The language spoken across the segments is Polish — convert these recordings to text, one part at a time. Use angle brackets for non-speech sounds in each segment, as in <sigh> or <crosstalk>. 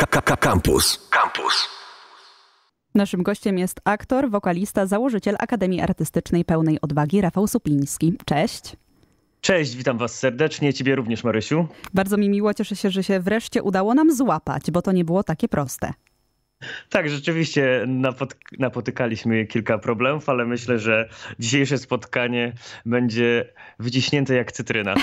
KKK Campus. Campus. Naszym gościem jest aktor, wokalista, założyciel Akademii Artystycznej Pełnej Odwagi Rafał Supiński. Cześć. Cześć, witam was serdecznie, ciebie również Marysiu. Bardzo mi miło, cieszę się, że się wreszcie udało nam złapać, bo to nie było takie proste. Tak, rzeczywiście napotykaliśmy kilka problemów, ale myślę, że dzisiejsze spotkanie będzie wyciśnięte jak cytryna. <laughs>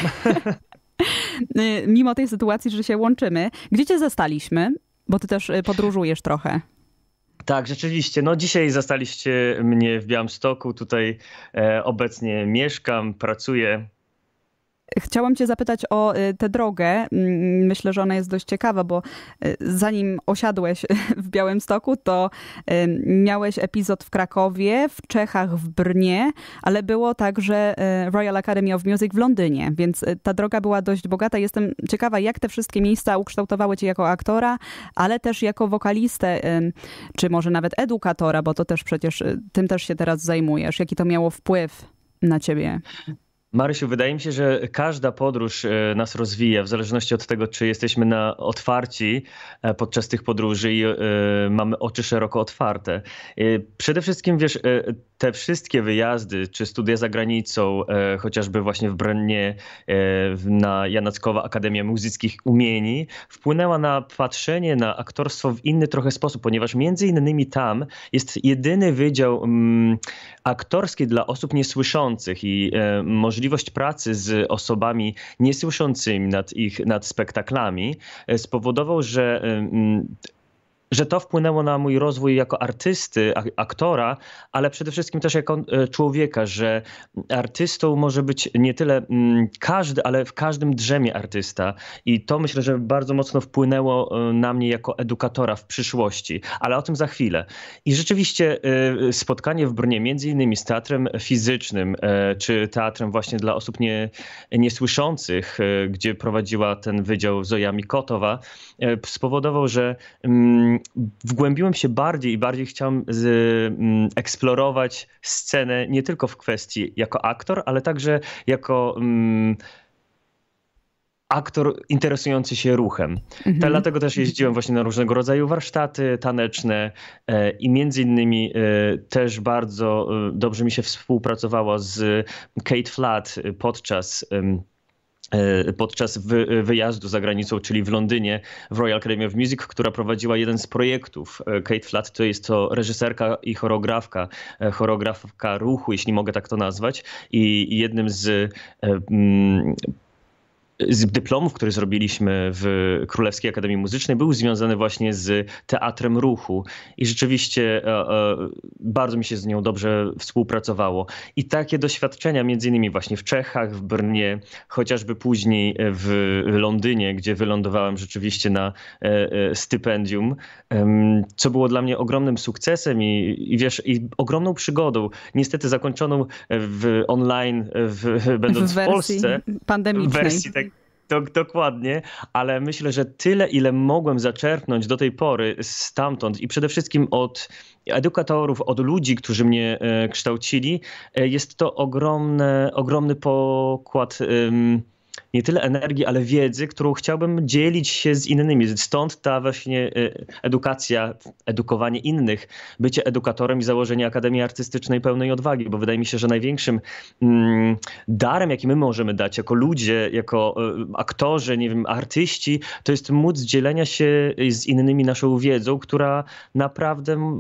Y, mimo tej sytuacji, że się łączymy, gdzie cię zastaliśmy? Bo ty też y, podróżujesz trochę. Tak, rzeczywiście. No dzisiaj zastaliście mnie w Białymstoku. Tutaj e, obecnie mieszkam, pracuję Chciałam Cię zapytać o y, tę drogę. Myślę, że ona jest dość ciekawa, bo y, zanim osiadłeś <laughs> w Białymstoku, to y, miałeś epizod w Krakowie, w Czechach, w Brnie, ale było także Royal Academy of Music w Londynie, więc ta droga była dość bogata. Jestem ciekawa, jak te wszystkie miejsca ukształtowały Cię jako aktora, ale też jako wokalistę, czy może nawet edukatora, bo to też przecież tym też się teraz zajmujesz. Jaki to miało wpływ na Ciebie? Marysiu, wydaje mi się, że każda podróż e, nas rozwija, w zależności od tego, czy jesteśmy na otwarci e, podczas tych podróży i e, mamy oczy szeroko otwarte. Przede wszystkim, wiesz, te wszystkie wyjazdy, czy studia za granicą, chociażby właśnie w Brennie na Janackowa Akademia Muzyckich Umieni, wpłynęła na patrzenie na aktorstwo w inny trochę sposób, ponieważ między innymi tam jest jedyny wydział mm, aktorski dla osób niesłyszących i możliwych możliwość pracy z osobami niesłyszącymi nad ich nad spektaklami e, spowodował, że że to wpłynęło na mój rozwój jako artysty, aktora, ale przede wszystkim też jako e, człowieka, że artystą może być nie tyle mm, każdy, ale w każdym drzemie artysta. I to myślę, że bardzo mocno wpłynęło e, na mnie jako edukatora w przyszłości, ale o tym za chwilę. I rzeczywiście e, spotkanie w Brnie, między innymi z teatrem fizycznym, czy teatrem właśnie dla osób nie, niesłyszących, gdzie prowadziła ten wydział Zoja Mikotowa, spowodował, że mm, wgłębiłem się bardziej i bardziej chciałem z, m, mm, eksplorować scenę nie tylko w kwestii jako aktor, ale także jako. M, mm, aktor interesujący się ruchem. Mhm. Ta, dlatego też jeździłem właśnie na różnego rodzaju warsztaty taneczne e, i między innymi e, też bardzo e, dobrze mi się współpracowało z Kate Flat podczas E, podczas wyjazdu za granicą, czyli w Londynie, w Royal Academy of Music, która prowadziła jeden z projektów. E, Kate Flatt to jest to reżyserka i choreografka, e, choreografka ruchu, jeśli mogę tak to nazwać. I jednym z z dyplomów, który zrobiliśmy w Królewskiej Akademii Muzycznej, był związany właśnie z teatrem ruchu. I rzeczywiście e, e, bardzo mi się z nią dobrze współpracowało. I takie doświadczenia, między innymi właśnie w Czechach, w Brnie, chociażby później w Londynie, gdzie wylądowałem rzeczywiście na e, stypendium, co było dla mnie ogromnym sukcesem i, i wiesz, i ogromną przygodą. Niestety zakończoną w online, w, będąc w, w Polsce. Pandemicznej. Wersji tak Dok, dokładnie, ale myślę, że tyle, ile mogłem zaczerpnąć do tej pory stamtąd i przede wszystkim od edukatorów, od ludzi, którzy mnie e, kształcili, e, jest to ogromne, ogromny pokład nie tyle energii, ale wiedzy, którą chciałbym dzielić się z innymi. Stąd ta właśnie y, edukacja, edukowanie innych, bycie edukatorem i założenie Akademii Artystycznej pełnej odwagi, bo wydaje mi się, że największym mm, darem, jaki my możemy dać jako ludzie, jako y, aktorzy, nie wiem, artyści, to jest móc dzielenia się z innymi naszą wiedzą, która naprawdę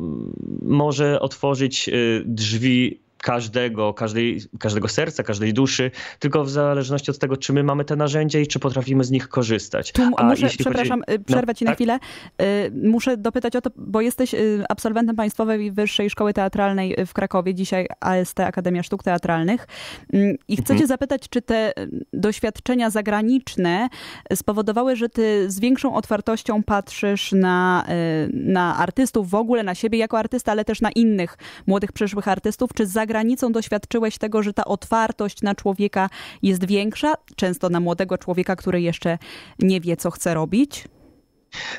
może otworzyć y, drzwi każdego, każdej, każdego serca, każdej duszy, tylko w zależności od tego, czy my mamy te narzędzia i czy potrafimy z nich korzystać. Tu A muszę, przepraszam, chodzi... Y, no. przerwę no, ci na tak? chwilę. Y, muszę dopytać o to, bo jesteś y, absolwentem Państwowej Wyższej Szkoły Teatralnej w Krakowie, dzisiaj AST Akademia Sztuk Teatralnych. Mm, I chcę mhm. cię zapytać, czy te doświadczenia zagraniczne spowodowały, że ty z większą otwartością patrzysz na, na artystów w ogóle, na siebie jako artysta, ale też na innych młodych przyszłych artystów, czy zagranicznych granicą doświadczyłeś tego, że ta otwartość na człowieka jest większa, często na młodego człowieka, który jeszcze nie wie, co chce robić?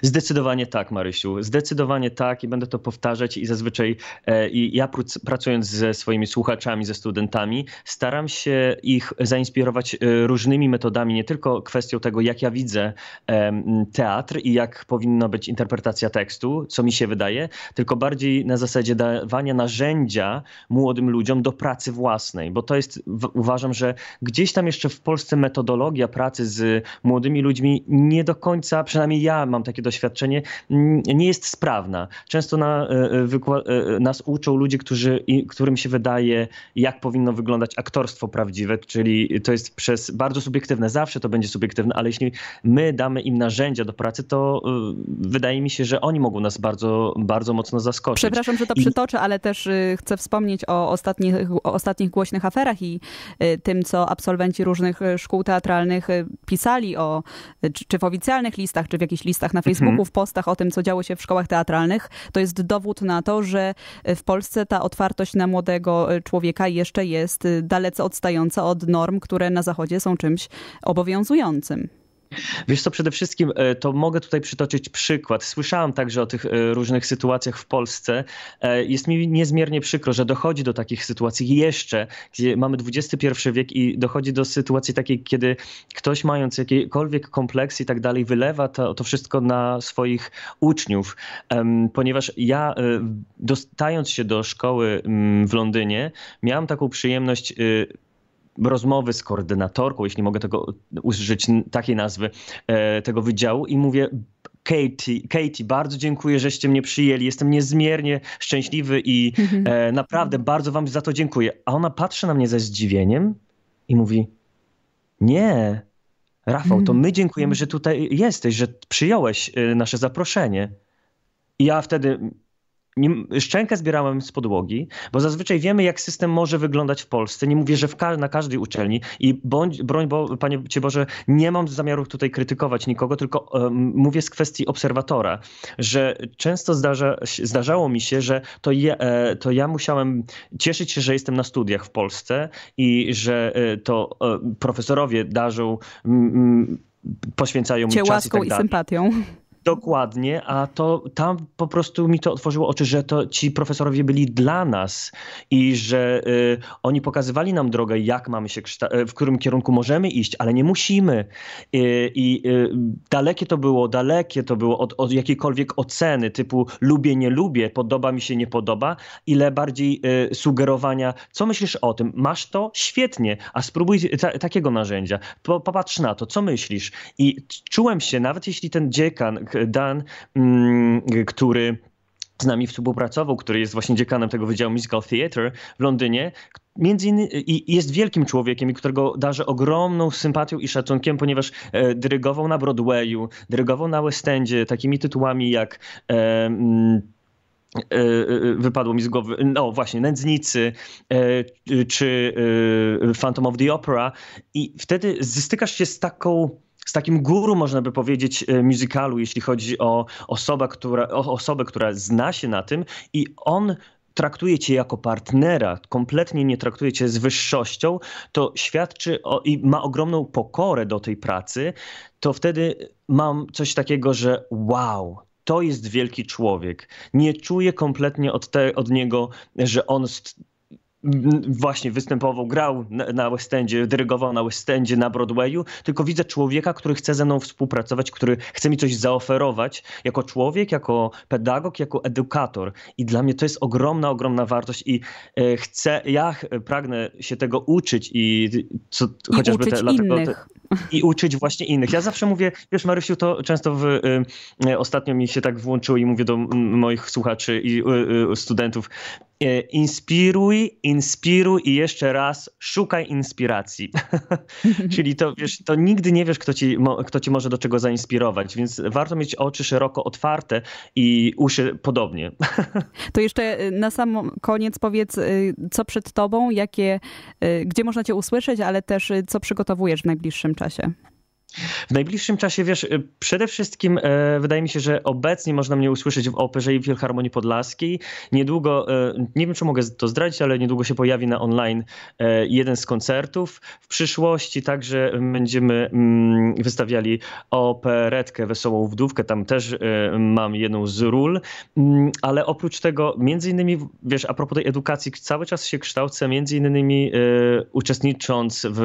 Zdecydowanie tak, Marysiu. Zdecydowanie tak i będę to powtarzać i zazwyczaj e, i ja pracując ze swoimi słuchaczami, ze studentami, staram się ich zainspirować e, różnymi metodami, nie tylko kwestią tego, jak ja widzę e, teatr i jak powinna być interpretacja tekstu, co mi się wydaje, tylko bardziej na zasadzie dawania narzędzia młodym ludziom do pracy własnej, bo to jest, uważam, że gdzieś tam jeszcze w Polsce metodologia pracy z młodymi ludźmi nie do końca, przynajmniej ja mam takie doświadczenie, nie jest sprawna. Często na, e, e, e, nas uczą ludzie, którzy, którym się wydaje, jak powinno wyglądać aktorstwo prawdziwe, czyli to jest przez bardzo subiektywne, zawsze to będzie subiektywne, ale jeśli my damy im narzędzia do pracy, to wydaje mi się, że oni mogą nas bardzo, bardzo mocno zaskoczyć. Przepraszam, że to przytoczę, ale też chcę wspomnieć o ostatnich, o ostatnich głośnych aferach i tym, co absolwenci różnych szkół teatralnych pisali o, czy, czy w oficjalnych listach, czy w jakichś listach na Facebooku, mhm. Mhm. Facebooku, w postach o tym, co działo się w szkołach teatralnych, to jest dowód na to, że e, w Polsce ta otwartość na młodego e, człowieka jeszcze jest e, dalece odstająca od norm, które na Zachodzie są czymś obowiązującym. Wiesz co, przede wszystkim e, to mogę tutaj przytoczyć przykład. Słyszałam także o tych e, różnych sytuacjach w Polsce. E, jest mi niezmiernie przykro, że dochodzi do takich sytuacji jeszcze, gdzie mamy XXI wiek i dochodzi do sytuacji takiej, kiedy ktoś mając jakiekolwiek kompleksy i tak dalej wylewa to, to wszystko na swoich uczniów. Ponieważ ja dostając się do szkoły mm, w Londynie miałam taką przyjemność y, rozmowy z koordynatorką, jeśli mogę tego użyć takiej nazwy, e, tego wydziału i mówię, Katie, Katie, bardzo dziękuję, żeście mnie przyjęli. Jestem niezmiernie szczęśliwy i e, naprawdę bardzo wam za to dziękuję. A ona patrzy na mnie ze zdziwieniem i mówi: Nie, Rafał, to my dziękujemy, że tutaj jesteś, że przyjąłeś e, nasze zaproszenie. I ja wtedy nie, szczękę zbierałem z podłogi, bo zazwyczaj wiemy, jak system może wyglądać w Polsce. Nie mówię, że ka na każdej uczelni i bądź, broń, bo, Panie Cię Boże, nie mam zamiaru tutaj krytykować nikogo, tylko um, mówię z kwestii obserwatora, że często zdarza, zdarzało mi się, że to ja, e, to ja musiałem cieszyć się, że jestem na studiach w Polsce i że e, to e, profesorowie darzą. M, m, poświęcają Cię mi czas łaską i, tak i sympatią. Dokładnie, a to tam po prostu mi to otworzyło oczy, że to ci profesorowie byli dla nas i że y, oni pokazywali nam drogę, jak mamy się y, w którym kierunku możemy iść, ale nie musimy. Y, I y, y, dalekie to było, dalekie to było od, od, jakiejkolwiek oceny typu lubię, nie lubię, podoba mi się, nie podoba, ile bardziej y, sugerowania, co myślisz o tym? Masz to? Świetnie, a spróbuj ta, takiego narzędzia. Po, popatrz na to, co myślisz? I czułem się, nawet jeśli ten dziekan, Dan, mm, który z nami współpracował, który jest właśnie dziekanem tego Wydziału Musical Theatre w Londynie, między innymi, i jest wielkim człowiekiem, którego darzę ogromną sympatią i szacunkiem, ponieważ e, dyrygował na Broadwayu, dyrygował na West Endzie takimi tytułami jak e, mm, e, wypadło mi z głowy, no właśnie, Nędznicy czy Phantom of the Opera i wtedy stykasz się z taką z takim guru, można by powiedzieć, e, musicalu, jeśli chodzi o, osobę, która, o osobę, która zna się na tym i on traktuje cię jako partnera, kompletnie nie traktuje cię z wyższością, to świadczy o, i ma ogromną pokorę do tej pracy, to wtedy mam coś takiego, że wow, to jest wielki człowiek. Nie czuję kompletnie od, te, od niego, że on właśnie występował, grał na, na West Endzie, dyrygował na West Endzie, na Broadwayu, tylko widzę człowieka, który chce ze mną współpracować, który chce mi coś zaoferować jako człowiek, jako pedagog, jako edukator. I dla mnie to jest ogromna, ogromna wartość i e, chcę, ja pragnę się tego uczyć i co, I chociażby uczyć te, dlatego, innych. Te, i uczyć właśnie innych. Ja zawsze mówię, wiesz Marysiu, to często w, y, y ostatnio mi się tak włączyło i mówię do moich słuchaczy i y, y, studentów, y, inspiruj, inspiruj i jeszcze raz szukaj inspiracji. <laughs> Czyli to, wiesz, to nigdy nie wiesz, kto ci, mo, kto ci może do czego zainspirować, więc warto mieć oczy szeroko otwarte i uszy podobnie. <laughs> to jeszcze y, na sam koniec powiedz, co przed tobą, jakie, gdzie można cię usłyszeć, ale też co przygotowujesz w najbliższym czasie. W najbliższym czasie, wiesz, y, przede wszystkim e, wydaje mi się, że obecnie można mnie usłyszeć w operze i Filharmonii Podlaskiej. Niedługo, e, nie wiem czy mogę to zdradzić, ale niedługo się pojawi na online e, jeden z koncertów. W przyszłości także będziemy mm, wystawiali operetkę Wesołą Wdówkę, tam też e, mam jedną z ról, mm, ale oprócz tego, między innymi, wiesz, a propos tej edukacji, cały czas się kształcę, między innymi e, uczestnicząc w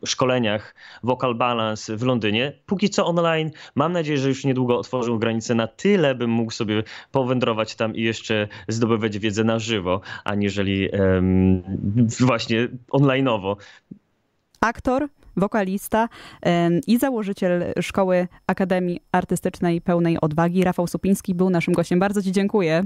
e, szkoleniach Vocal Balance, w Londynie. Póki co online. Mam nadzieję, że już niedługo otworzą granice na tyle, bym mógł sobie powędrować tam i jeszcze zdobywać wiedzę na żywo, aniżeli um, właśnie onlineowo. Aktor, wokalista i założyciel Szkoły Akademii Artystycznej Pełnej Odwagi, Rafał Supiński, był naszym gościem. Bardzo Ci dziękuję.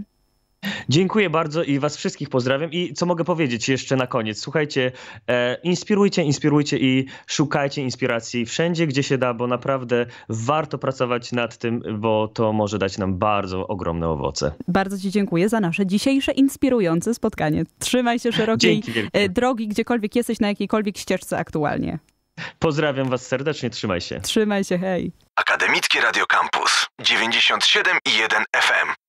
Dziękuję bardzo i Was wszystkich pozdrawiam. I co mogę powiedzieć jeszcze na koniec? Słuchajcie, e, inspirujcie, inspirujcie i szukajcie inspiracji wszędzie, gdzie się da, bo naprawdę warto pracować nad tym, bo to może dać nam bardzo ogromne owoce. Bardzo Ci dziękuję za nasze dzisiejsze inspirujące spotkanie. Trzymaj się szerokiej e, drogi, gdziekolwiek jesteś, na jakiejkolwiek ścieżce aktualnie. Pozdrawiam Was serdecznie, trzymaj się. Trzymaj się, hej. Akademickie Radio Campus 97 i 1 FM.